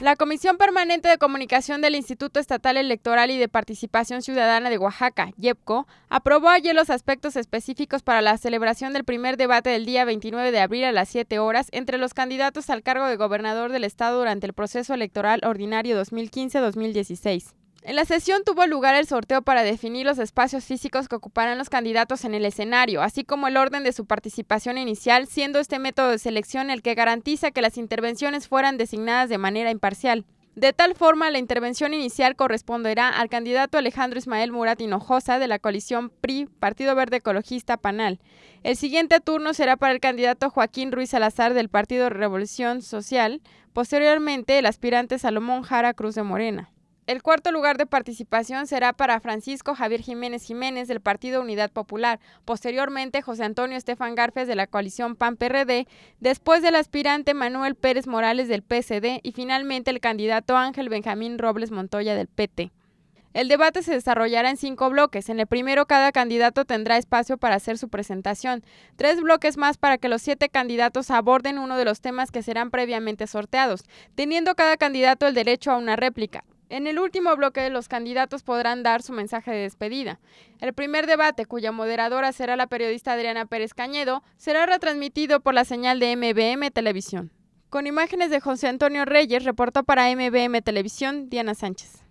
La Comisión Permanente de Comunicación del Instituto Estatal Electoral y de Participación Ciudadana de Oaxaca, YEPCO, aprobó ayer los aspectos específicos para la celebración del primer debate del día 29 de abril a las 7 horas entre los candidatos al cargo de gobernador del Estado durante el proceso electoral ordinario 2015-2016. En la sesión tuvo lugar el sorteo para definir los espacios físicos que ocuparán los candidatos en el escenario, así como el orden de su participación inicial, siendo este método de selección el que garantiza que las intervenciones fueran designadas de manera imparcial. De tal forma, la intervención inicial corresponderá al candidato Alejandro Ismael Murat Hinojosa de la coalición PRI, Partido Verde Ecologista Panal. El siguiente turno será para el candidato Joaquín Ruiz Salazar del Partido Revolución Social, posteriormente el aspirante Salomón Jara Cruz de Morena. El cuarto lugar de participación será para Francisco Javier Jiménez Jiménez del Partido Unidad Popular, posteriormente José Antonio Estefan Garfes de la coalición PAN-PRD, después del aspirante Manuel Pérez Morales del PCD y finalmente el candidato Ángel Benjamín Robles Montoya del PT. El debate se desarrollará en cinco bloques. En el primero, cada candidato tendrá espacio para hacer su presentación. Tres bloques más para que los siete candidatos aborden uno de los temas que serán previamente sorteados, teniendo cada candidato el derecho a una réplica. En el último bloque, los candidatos podrán dar su mensaje de despedida. El primer debate, cuya moderadora será la periodista Adriana Pérez Cañedo, será retransmitido por la señal de MBM Televisión. Con imágenes de José Antonio Reyes, reportó para MBM Televisión Diana Sánchez.